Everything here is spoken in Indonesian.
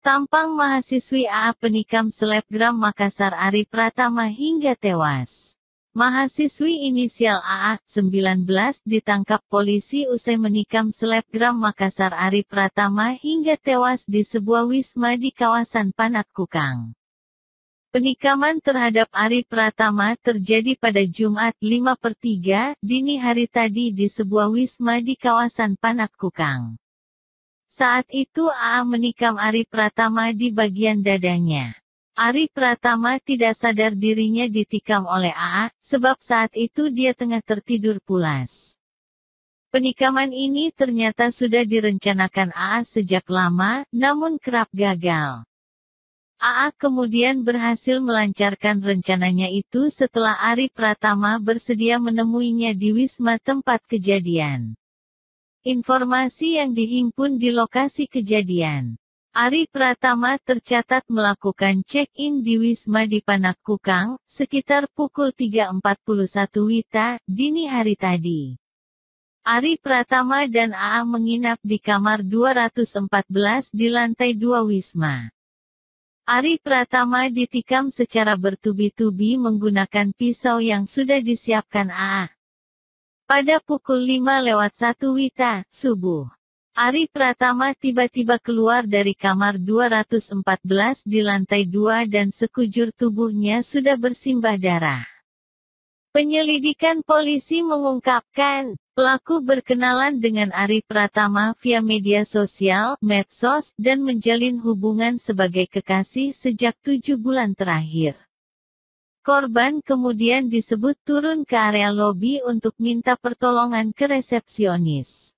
Tampang mahasiswi AA penikam selebgram Makassar Ari Pratama hingga tewas. Mahasiswi inisial AA, 19, ditangkap polisi usai menikam selebgram Makassar Ari Pratama hingga tewas di sebuah wisma di kawasan Panakukang. Penikaman terhadap Ari Pratama terjadi pada Jumat 5 per 3, dini hari tadi di sebuah wisma di kawasan Panakukang. Saat itu AA menikam Ari Pratama di bagian dadanya. Ari Pratama tidak sadar dirinya ditikam oleh AA, sebab saat itu dia tengah tertidur pulas. Penikaman ini ternyata sudah direncanakan AA sejak lama, namun kerap gagal. AA kemudian berhasil melancarkan rencananya itu setelah Ari Pratama bersedia menemuinya di wisma tempat kejadian. Informasi yang dihimpun di lokasi kejadian. Ari Pratama tercatat melakukan check-in di Wisma di Panakukang, sekitar pukul 3.41 Wita, dini hari tadi. Ari Pratama dan AA menginap di kamar 214 di lantai 2 Wisma. Ari Pratama ditikam secara bertubi-tubi menggunakan pisau yang sudah disiapkan AA, pada pukul 5 lewat 1 Wita, subuh. Ari Pratama tiba-tiba keluar dari kamar 214 di lantai 2 dan sekujur tubuhnya sudah bersimbah darah. Penyelidikan polisi mengungkapkan, pelaku berkenalan dengan Ari Pratama via media sosial, medsos, dan menjalin hubungan sebagai kekasih sejak tujuh bulan terakhir. Korban kemudian disebut turun ke area lobi untuk minta pertolongan ke resepsionis.